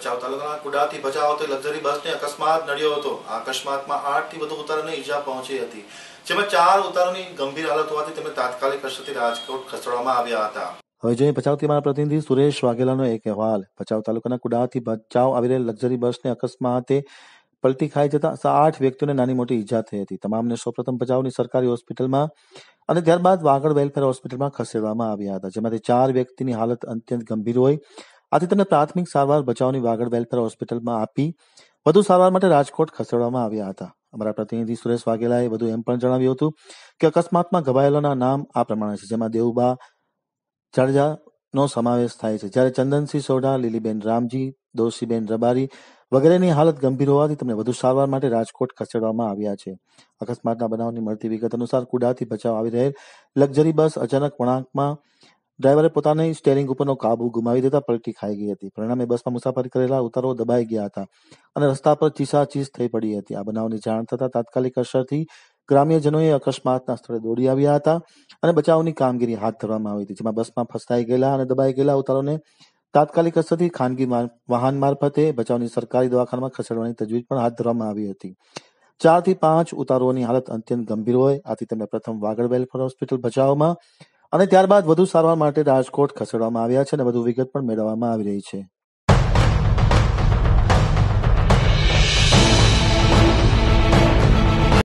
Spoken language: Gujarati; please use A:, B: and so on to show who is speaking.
A: ભચાઉ તાલુકાના કુડાથી ભચાઉ તે લક્ઝરી બસને અકસ્માત નડ્યો હતો આ અકસ્માતમાં આઠથી વધુ ઉતારોને ઈજા પહોંચી હતી જેમાં ચાર ઉતારોની ગંભીર હાલત હોવાથી તેમને તાત્કાલિક અસરથી રાજકોટ ખસેડવામાં આવ્યા હતા હવે જોઈએ ભચાઉથી મારા પ્રતિનિધિ સુરેશ વાઘેલાનો એક અહેવાલ ભચાઉ તાલુકાના કુડાથી ભચાઉ આવી રહેલ લક્ઝરી બસને અકસ્માતે પલટી ખાઈ જતા આઠ વ્યક્તિઓને નાની મોટી ઈજા થઈ હતી તમામને સૌપ્રથમ ભચાઉની સરકારી હોસ્પિટલમાં અને ત્યારબાદ વાગડ વેલફેર હોસ્પિટલમાં ખસેડવામાં આવ્યા હતા જેમાંથી ચાર વ્યક્તિની હાલત અત્યંત ગંભીર હોય આથી તેને પ્રાથમિક સારવાર ભચાઉની વાગડ વેલફેર હોસ્પિટલમાં આપી વધુ સારવાર માટે રાજકોટ ખસેડવામાં આવ્યા હતા અમારા પ્રતિનિધિ સુરેશ વાઘેલાએ વધુ એમ પણ જણાવ્યું હતું કે અકસ્માતમાં ઘવાયેલાના નામ આ પ્રમાણે છે જેમાં દેવુબા જડજાનો સમાવેશ થાય છે જ્યારે ચંદનસિંહ સોઢા લીલીબેન રામજી દોશીબેન રબારી વગેરેની હાલત ગંભીર હોવાથી તેમને વધુ સારવાર માટે રાજકોટ ખસેડવામાં આવ્યા છે અકસ્માતના બનાવની મળતી વિગત અનુસાર કુડાથી બચાવ આવી રહેલ લક્ઝરી બસ અચાનક વળાંકમાં ડ્રાઈવરે પોતાની સ્ટેરિંગ ઉપરનો કાબુ ગુમાવી દેતા પલટી ખાઈ ગઈ હતી પરિણામે બસમાં મુસાફરી કરેલા ઉતારો દબાઈ ગયા હતા અને રસ્તા પર ચીસા ચીસાચીસ થઈ પડી હતી આ બનાવની જાણ થતા તાત્કાલિક અસરથી ગ્રામ્યજનોએ અકસ્માતના સ્થળે દોડી આવ્યા હતા અને બચાવની કામગીરી હાથ ધરવામાં આવી હતી જેમાં બસમાં ફસાઈ ગયેલા અને દબાઈ ગયેલા ઉતારોને તાત્કાલિક અસરથી ખાનગી વાહન મારફતે બચાવની સરકારી દવાખાનામાં ખસેડવાની તજવીજ પણ હાથ ધરવામાં આવી હતી ચાર થી પાંચ ઉતારોની હાલત અત્યંત ગંભીર હોય આથી તેમને પ્રથમ વાગડ વેલફેર હોસ્પિટલ ભચાઉમાં અને ત્યારબાદ વધુ સારવાર માટે રાજકોટ ખસેડવામાં આવ્યા છે અને વધુ વિગત પણ મેળવવામાં આવી રહી છે